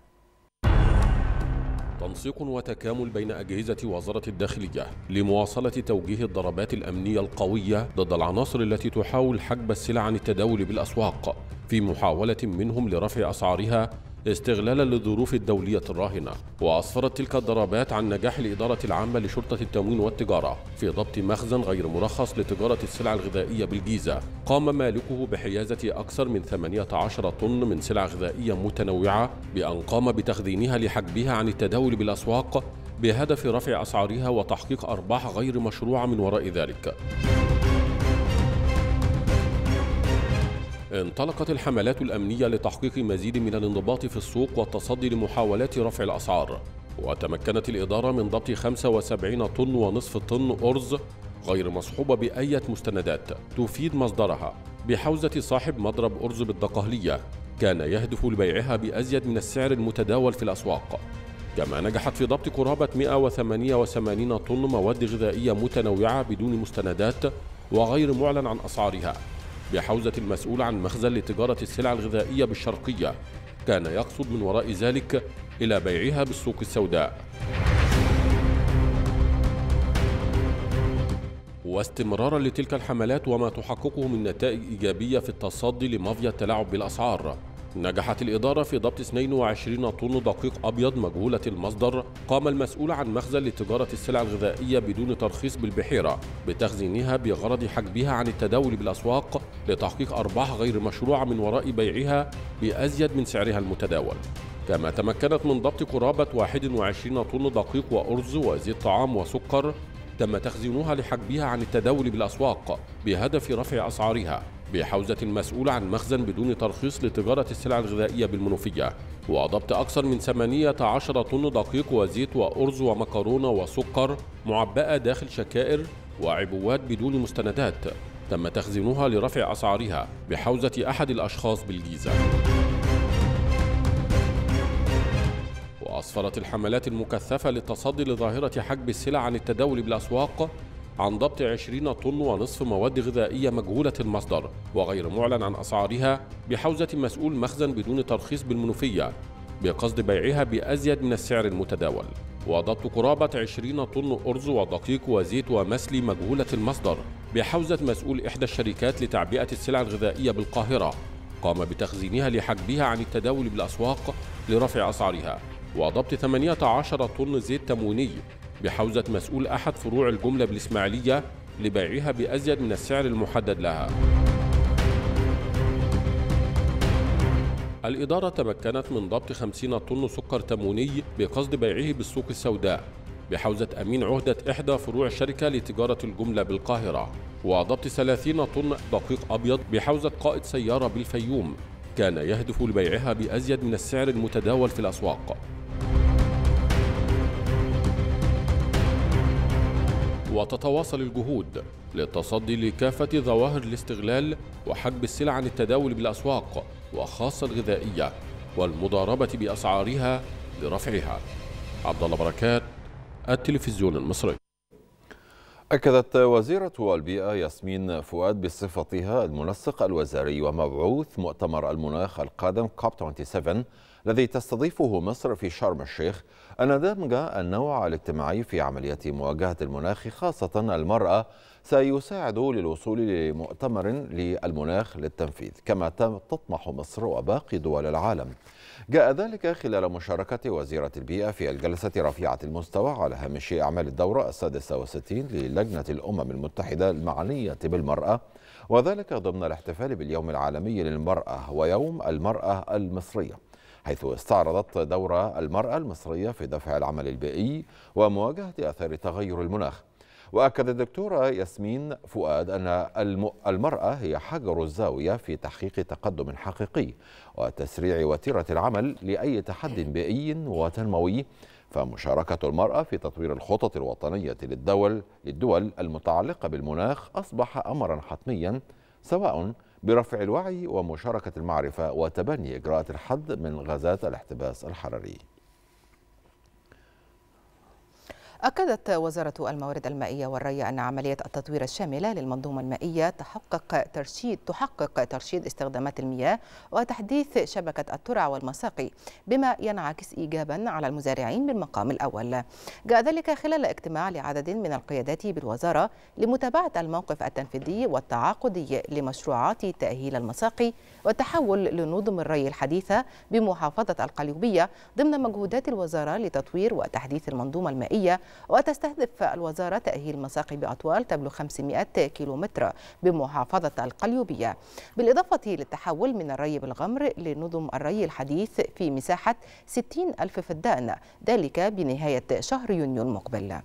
تنسيق وتكامل بين أجهزة وزارة الداخلية لمواصلة توجيه الضربات الأمنية القوية ضد العناصر التي تحاول حجب السلع عن التداول بالأسواق في محاولة منهم لرفع أسعارها استغلالا للظروف الدولية الراهنة وأسفرت تلك الضربات عن نجاح الإدارة العامة لشرطة التموين والتجارة في ضبط مخزن غير مرخص لتجارة السلع الغذائية بالجيزة قام مالكه بحيازة أكثر من 18 طن من سلع غذائية متنوعة بأن قام بتخزينها لحجبها عن التداول بالأسواق بهدف رفع أسعارها وتحقيق أرباح غير مشروعة من وراء ذلك انطلقت الحملات الأمنية لتحقيق مزيد من الانضباط في السوق والتصدي لمحاولات رفع الأسعار وتمكنت الإدارة من ضبط 75 طن ونصف طن أرز غير مصحوبة بأية مستندات تفيد مصدرها بحوزة صاحب مضرب أرز بالدقهلية كان يهدف لبيعها بأزيد من السعر المتداول في الأسواق كما نجحت في ضبط قرابة 188 طن مواد غذائية متنوعة بدون مستندات وغير معلن عن أسعارها بحوزة المسؤول عن مخزن لتجارة السلع الغذائية بالشرقية كان يقصد من وراء ذلك إلى بيعها بالسوق السوداء واستمرارا لتلك الحملات وما تحققه من نتائج إيجابية في التصدي لمافيا التلاعب بالأسعار نجحت الإدارة في ضبط 22 طن دقيق أبيض مجهولة المصدر قام المسؤول عن مخزن لتجارة السلع الغذائية بدون ترخيص بالبحيرة بتخزينها بغرض حجبها عن التداول بالأسواق لتحقيق أرباح غير مشروعة من وراء بيعها بأزيد من سعرها المتداول كما تمكنت من ضبط قرابة 21 طن دقيق وأرز وزيت طعام وسكر تم تخزينها لحجبها عن التداول بالأسواق بهدف رفع أسعارها بحوزة مسؤولة عن مخزن بدون ترخيص لتجارة السلع الغذائية بالمنوفية وضبط أكثر من 18 طن دقيق وزيت وأرز ومكرونة وسكر معبأة داخل شكائر وعبوات بدون مستندات تم تخزينها لرفع أسعارها بحوزة أحد الأشخاص بالجيزة وأسفرت الحملات المكثفة للتصدي لظاهرة حجب السلع عن التداول بالأسواق عن ضبط 20 طن ونصف مواد غذائية مجهولة المصدر وغير معلن عن أسعارها بحوزة مسؤول مخزن بدون ترخيص بالمنوفية بقصد بيعها بأزيد من السعر المتداول وضبط قرابة 20 طن أرز ودقيق وزيت ومسلي مجهولة المصدر بحوزة مسؤول إحدى الشركات لتعبئة السلع الغذائية بالقاهرة قام بتخزينها لحجبها عن التداول بالأسواق لرفع أسعارها وضبط 18 طن زيت تمويني بحوزة مسؤول أحد فروع الجملة بالإسماعيلية لبيعها بأزيد من السعر المحدد لها الإدارة تمكنت من ضبط 50 طن سكر تموني بقصد بيعه بالسوق السوداء بحوزة أمين عهدة إحدى فروع الشركة لتجارة الجملة بالقاهرة وضبط 30 طن دقيق أبيض بحوزة قائد سيارة بالفيوم كان يهدف لبيعها بأزيد من السعر المتداول في الأسواق وتتواصل الجهود للتصدي لكافة ظواهر الاستغلال وحجب السلع عن التداول بالأسواق وخاصة الغذائية والمضاربة بأسعارها لرفعها عبد الله بركات التلفزيون المصري أكدت وزيرة البيئة ياسمين فؤاد بصفتها المنسق الوزاري ومبعوث مؤتمر المناخ القادم كوب 27 الذي تستضيفه مصر في شرم الشيخ دمج النوع الاجتماعي في عملية مواجهة المناخ خاصة المرأة سيساعد للوصول لمؤتمر للمناخ للتنفيذ كما تطمح مصر وباقي دول العالم جاء ذلك خلال مشاركة وزيرة البيئة في الجلسة رفيعة المستوى على هامش أعمال الدورة السادسة وستين للجنة الأمم المتحدة المعنية بالمرأة وذلك ضمن الاحتفال باليوم العالمي للمرأة ويوم المرأة المصرية حيث استعرضت دور المرأة المصرية في دفع العمل البيئي ومواجهة آثار تغير المناخ وأكد الدكتورة ياسمين فؤاد أن المرأة هي حجر الزاوية في تحقيق تقدم حقيقي وتسريع وتيرة العمل لأي تحد بيئي وتنموي فمشاركة المرأة في تطوير الخطط الوطنية للدول للدول المتعلقة بالمناخ أصبح أمرا حتميا سواء برفع الوعي ومشاركة المعرفة وتبني إجراءات الحد من غازات الاحتباس الحراري أكدت وزارة الموارد المائية والري أن عملية التطوير الشاملة للمنظومة المائية تحقق ترشيد تحقق ترشيد استخدامات المياه وتحديث شبكة الترع والمساقي بما ينعكس إيجابا على المزارعين بالمقام الأول. جاء ذلك خلال اجتماع لعدد من القيادات بالوزارة لمتابعة الموقف التنفيذي والتعاقدي لمشروعات تأهيل المساقي والتحول لنظم الري الحديثة بمحافظة القليوبية ضمن مجهودات الوزارة لتطوير وتحديث المنظومة المائية وتستهدف الوزارة تأهيل مساقي بأطوال تبلغ 500 كيلومتر بمحافظة القليوبية بالإضافة للتحول من الري بالغمر لنظم الري الحديث في مساحة 60 ألف فدان ذلك بنهاية شهر يونيو المقبل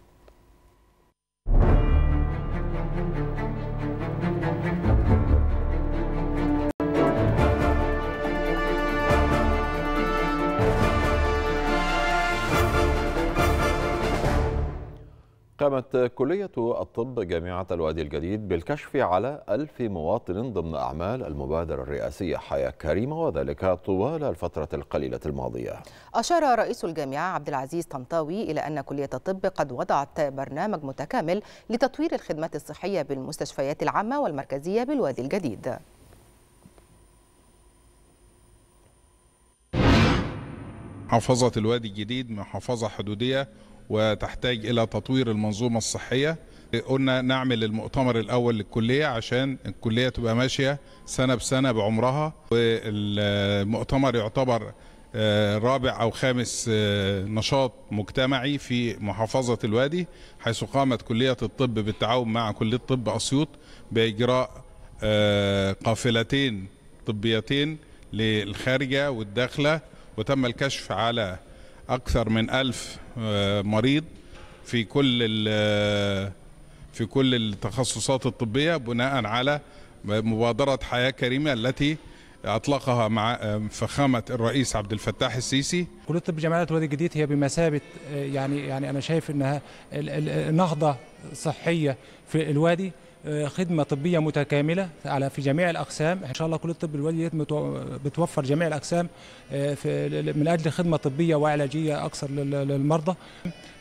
قامت كلية الطب جامعة الوادي الجديد بالكشف على ألف مواطن ضمن أعمال المبادرة الرئاسية حياة كريمة وذلك طوال الفترة القليلة الماضية أشار رئيس الجامعة عبد العزيز طنطاوي إلى أن كلية الطب قد وضعت برنامج متكامل لتطوير الخدمات الصحية بالمستشفيات العامة والمركزية بالوادي الجديد محافظة الوادي الجديد محافظة حدودية وتحتاج إلى تطوير المنظومة الصحية قلنا نعمل المؤتمر الأول للكلية عشان الكلية تبقى ماشية سنة بسنة بعمرها والمؤتمر يعتبر آه، رابع أو خامس آه، نشاط مجتمعي في محافظة الوادي حيث قامت كلية الطب بالتعاون مع كلية طب أسيوط بإجراء آه، قافلتين طبيتين للخارجة والداخلة وتم الكشف على أكثر من ألف آه، مريض في كل آه، في كل التخصصات الطبية بناء على مبادرة حياة كريمة التي اطلقها مع آه، فخامه الرئيس عبد الفتاح السيسي كليه طب جامعه الوادي الجديد هي بمثابه يعني يعني انا شايف انها نهضه صحيه في الوادي آه، خدمه طبيه متكامله على في جميع الاقسام ان شاء الله كليه الطب الوالي بتوفر جميع الاقسام آه، من اجل خدمه طبيه وعلاجيه اكثر للمرضى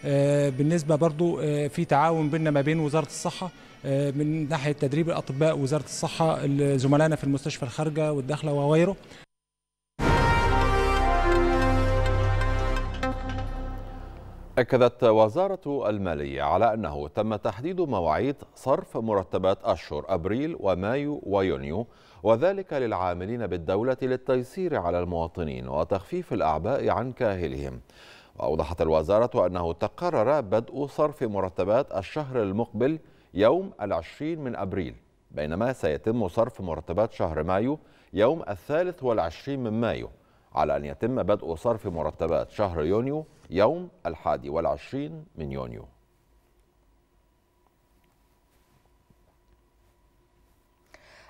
آه، بالنسبه برضو في تعاون بيننا ما بين وزاره الصحه من ناحيه تدريب الاطباء وزاره الصحه زملائنا في المستشفى الخارجه والداخله وغيره أكدت وزارة المالية على أنه تم تحديد مواعيد صرف مرتبات أشهر أبريل ومايو ويونيو وذلك للعاملين بالدولة للتيسير على المواطنين وتخفيف الأعباء عن كاهلهم وأوضحت الوزارة أنه تقرر بدء صرف مرتبات الشهر المقبل يوم العشرين من أبريل بينما سيتم صرف مرتبات شهر مايو يوم الثالث والعشرين من مايو على أن يتم بدء صرف مرتبات شهر يونيو يوم الحادي والعشرين من يونيو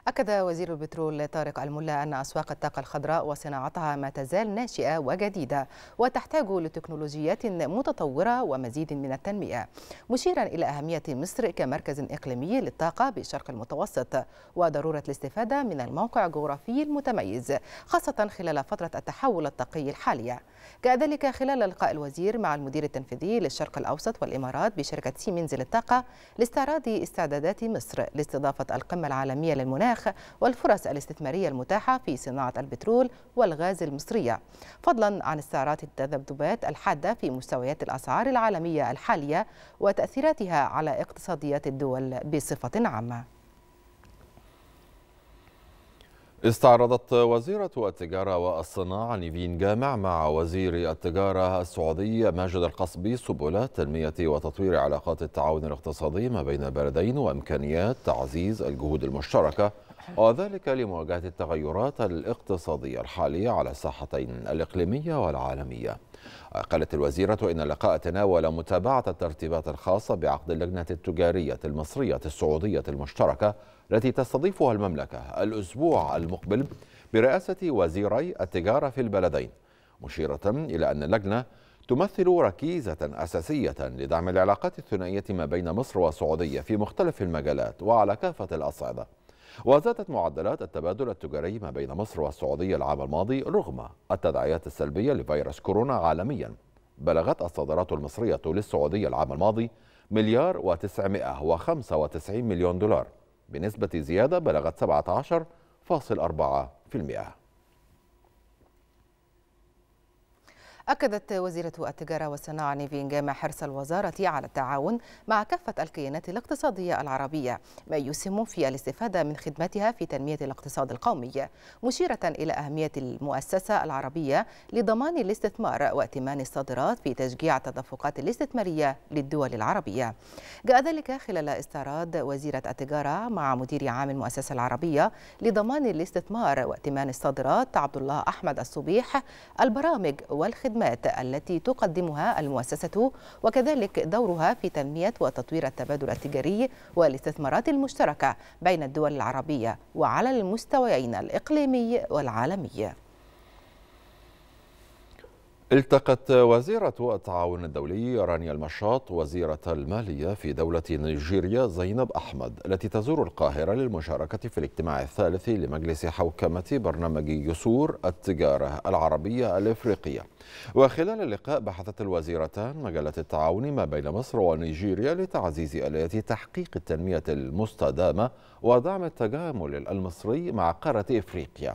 أكد وزير البترول طارق الملا أن أسواق الطاقة الخضراء وصناعتها ما تزال ناشئة وجديدة وتحتاج لتكنولوجيات متطورة ومزيد من التنمية مشيرا إلى أهمية مصر كمركز إقليمي للطاقة بالشرق المتوسط وضرورة الاستفادة من الموقع الجغرافي المتميز خاصة خلال فترة التحول الطاقي الحالية كذلك خلال لقاء الوزير مع المدير التنفيذي للشرق الأوسط والإمارات بشركة سيمنز للطاقة لاستعراض استعدادات مصر لاستضافة القمة العالمية للمناخ المناخ والفرص الاستثمارية المتاحة في صناعة البترول والغاز المصرية فضلا عن استعراض التذبذبات الحادة في مستويات الأسعار العالمية الحالية وتأثيراتها على اقتصاديات الدول بصفة عامة استعرضت وزيرة التجارة والصناعة نيفين جامع مع وزير التجارة السعودي ماجد القصبي سبل تنمية وتطوير علاقات التعاون الاقتصادي ما بين البلدين وإمكانيات تعزيز الجهود المشتركة <laughs> وذلك لمواجهة التغيرات الاقتصادية الحالية على الساحتين الإقليمية والعالمية قالت الوزيرة إن اللقاء تناول متابعة الترتيبات الخاصة بعقد اللجنة التجارية المصرية السعودية المشتركة التي تستضيفها المملكة الأسبوع المقبل برئاسة وزيري التجارة في البلدين مشيرة إلى أن اللجنة تمثل ركيزة أساسية لدعم العلاقات الثنائية ما بين مصر والسعودية في مختلف المجالات وعلى كافة الأصعدة وزادت معدلات التبادل التجاري ما بين مصر والسعودية العام الماضي رغم التداعيات السلبية لفيروس كورونا عالميا بلغت الصادرات المصرية للسعودية العام الماضي مليار و995 مليون دولار بنسبة زيادة بلغت 17.4% أكدت وزيرة التجارة والصناعة نيفين جامع حرص الوزارة على التعاون مع كافة الكيانات الاقتصادية العربية ما يسهم في الاستفادة من خدمتها في تنمية الاقتصاد القومي مشيرة إلى أهمية المؤسسة العربية لضمان الاستثمار وائتمان الصادرات في تشجيع التدفقات الاستثمارية للدول العربية جاء ذلك خلال استعراض وزيرة التجارة مع مدير عام المؤسسة العربية لضمان الاستثمار وائتمان الصادرات عبد الله أحمد الصبيح البرامج والخدمات الخدمات التي تقدمها المؤسسة وكذلك دورها في تنمية وتطوير التبادل التجاري والاستثمارات المشتركة بين الدول العربية وعلى المستويين الإقليمي والعالمي التقت وزيرة التعاون الدولي رانيا المشاط وزيرة المالية في دولة نيجيريا زينب أحمد التي تزور القاهرة للمشاركة في الاجتماع الثالث لمجلس حوكمة برنامج يسور التجارة العربية الإفريقية وخلال اللقاء بحثت الوزيرتان مجالات التعاون ما بين مصر ونيجيريا لتعزيز آليات تحقيق التنمية المستدامة ودعم التجامل المصري مع قارة إفريقيا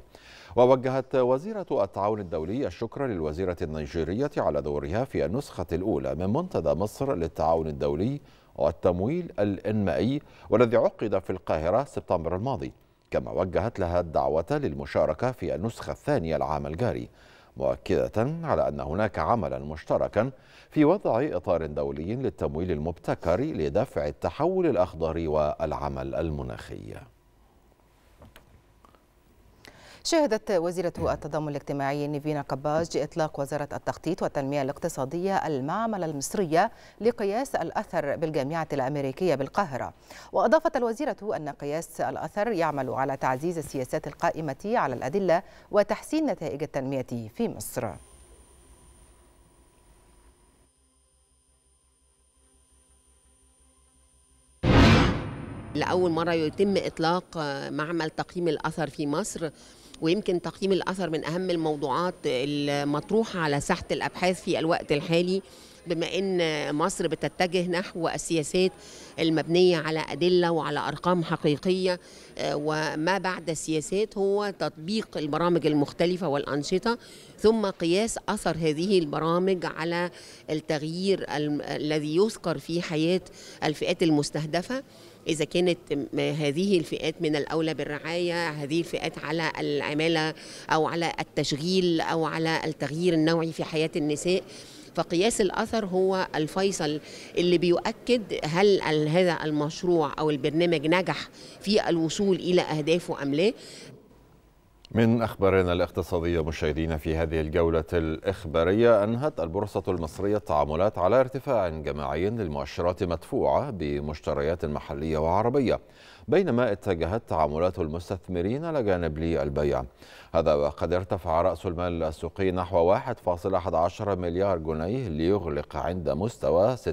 ووجهت وزيرة التعاون الدولي الشكر للوزيرة النيجيرية على دورها في النسخة الأولى من منتدى مصر للتعاون الدولي والتمويل الإنمائي والذي عقد في القاهرة سبتمبر الماضي كما وجهت لها الدعوة للمشاركة في النسخة الثانية العام الجاري مؤكدة على أن هناك عملا مشتركا في وضع إطار دولي للتمويل المبتكر لدفع التحول الأخضر والعمل المناخي شهدت وزيرة التضامن الاجتماعي نيفينا قباج إطلاق وزارة التخطيط والتنمية الاقتصادية المعمل المصرية لقياس الأثر بالجامعة الأمريكية بالقاهرة وأضافت الوزيرة أن قياس الأثر يعمل على تعزيز السياسات القائمة على الأدلة وتحسين نتائج التنمية في مصر لأول مرة يتم إطلاق معمل تقييم الأثر في مصر ويمكن تقييم الأثر من أهم الموضوعات المطروحة على ساحة الأبحاث في الوقت الحالي بما ان مصر بتتجه نحو السياسات المبنيه على ادله وعلى ارقام حقيقيه وما بعد السياسات هو تطبيق البرامج المختلفه والانشطه ثم قياس اثر هذه البرامج على التغيير الذي يذكر في حياه الفئات المستهدفه إذا كانت هذه الفئات من الأولى بالرعاية هذه الفئات على العمالة أو على التشغيل أو على التغيير النوعي في حياة النساء فقياس الاثر هو الفيصل اللي بيؤكد هل هذا المشروع او البرنامج نجح في الوصول الى اهدافه ام لا من أخبارنا الاقتصادية مشاهدينا في هذه الجولة الإخبارية أنهت البورصة المصرية التعاملات على ارتفاع جماعي للمؤشرات مدفوعة بمشتريات محلية وعربية بينما اتجهت تعاملات المستثمرين لجانب جانب البيع هذا وقد ارتفع رأس المال السوقي نحو 1.11 مليار جنيه ليغلق عند مستوى 695.6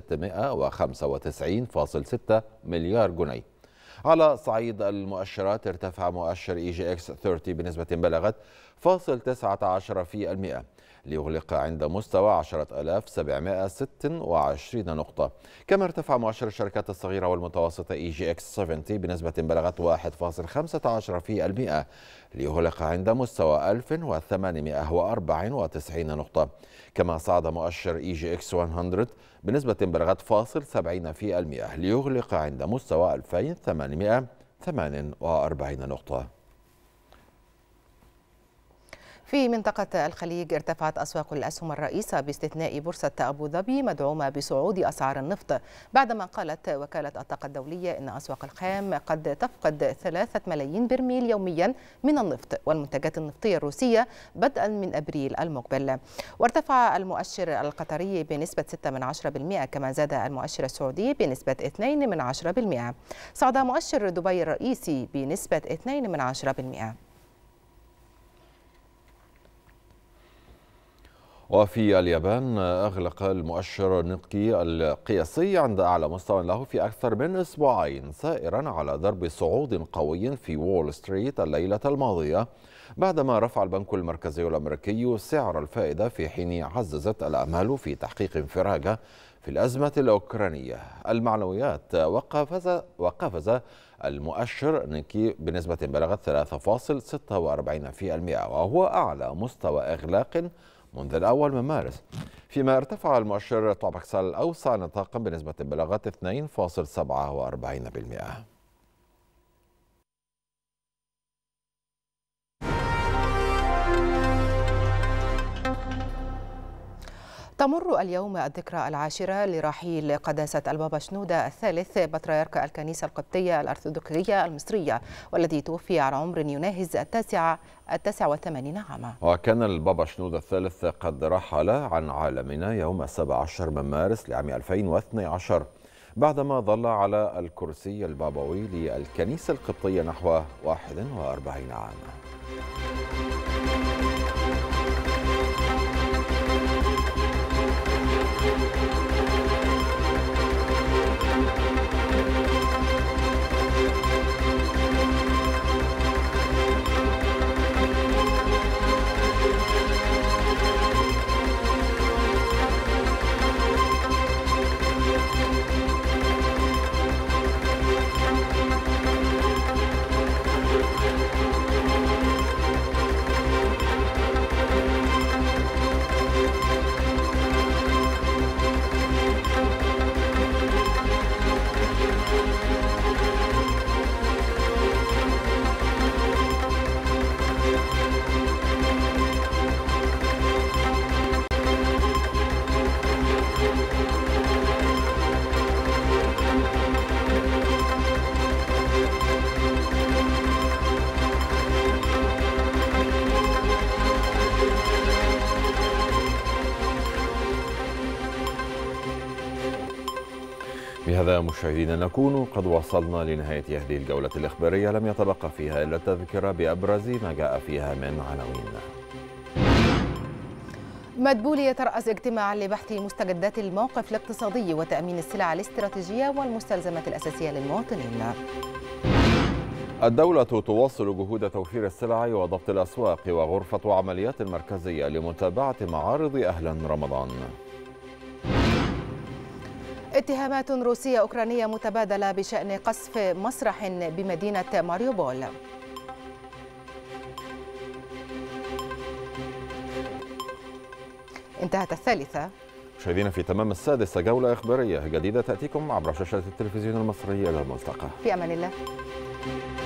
مليار جنيه على صعيد المؤشرات ارتفع مؤشر اي جي اكس 30 بنسبة بلغت فاصل 19 في المئة ليغلق عند مستوى 10726 نقطة كما ارتفع مؤشر الشركات الصغيرة والمتوسطة اي جي اكس 70 بنسبة بلغت 1.15% ليغلق عند مستوى 1894 نقطة كما صعد مؤشر اي جي اكس 100 بنسبة بلغت فاصل 70 في المئة ليغلق عند مستوى 2848 نقطة في منطقة الخليج ارتفعت أسواق الأسهم الرئيسة باستثناء بورصة أبو ظبي مدعومة بصعود أسعار النفط بعدما قالت وكالة الطاقة الدولية إن أسواق الخام قد تفقد 3 ملايين برميل يوميا من النفط والمنتجات النفطية الروسية بدءا من أبريل المقبل وارتفع المؤشر القطري بنسبة 6 من كما زاد المؤشر السعودي بنسبة 2 من صعد مؤشر دبي الرئيسي بنسبة 2 من وفي اليابان أغلق المؤشر النقي القياسي عند أعلى مستوى له في أكثر من أسبوعين سائرا على ضرب صعود قوي في وول ستريت الليلة الماضية بعدما رفع البنك المركزي الأمريكي سعر الفائدة في حين عززت الأمال في تحقيق انفراجة في الأزمة الأوكرانية المعنويات وقفز, وقفز المؤشر نيكي بنسبة بلغت 3.46% وهو أعلى مستوى إغلاق منذ الأول من مارس فيما ارتفع المؤشر طابكسال الأوسع نطاقا بنسبة بلغت 2.47% تمر اليوم الذكرى العاشرة لرحيل قداسة البابا شنودة الثالث بطريرك الكنيسة القبطية الأرثوذكسية المصرية والذي توفي على عمر يناهز التاسعة التاسع وثمانين عاما وكان البابا شنودة الثالث قد رحل عن عالمنا يوم 17 من مارس لعام 2012 بعدما ظل على الكرسي البابوي للكنيسة القبطية نحو 41 عاما مشاهدينا نكون قد وصلنا لنهاية هذه الجولة الإخبارية لم يتبقى فيها إلا التذكرة بأبرز ما جاء فيها من عناوين مدبولي يترأس اجتماعا لبحث مستجدات الموقف الاقتصادي وتأمين السلع الاستراتيجية والمستلزمات الأساسية للمواطنين الدولة تواصل جهود توفير السلع وضبط الأسواق وغرفة عمليات مركزية لمتابعة معارض أهلا رمضان اتهامات روسية أوكرانية متبادلة بشأن قصف مسرح بمدينة ماريوبول انتهت الثالثة مشاهدينا في تمام السادسة جولة إخبارية جديدة تأتيكم عبر شاشة التلفزيون المصري إلى الملتقى في أمان الله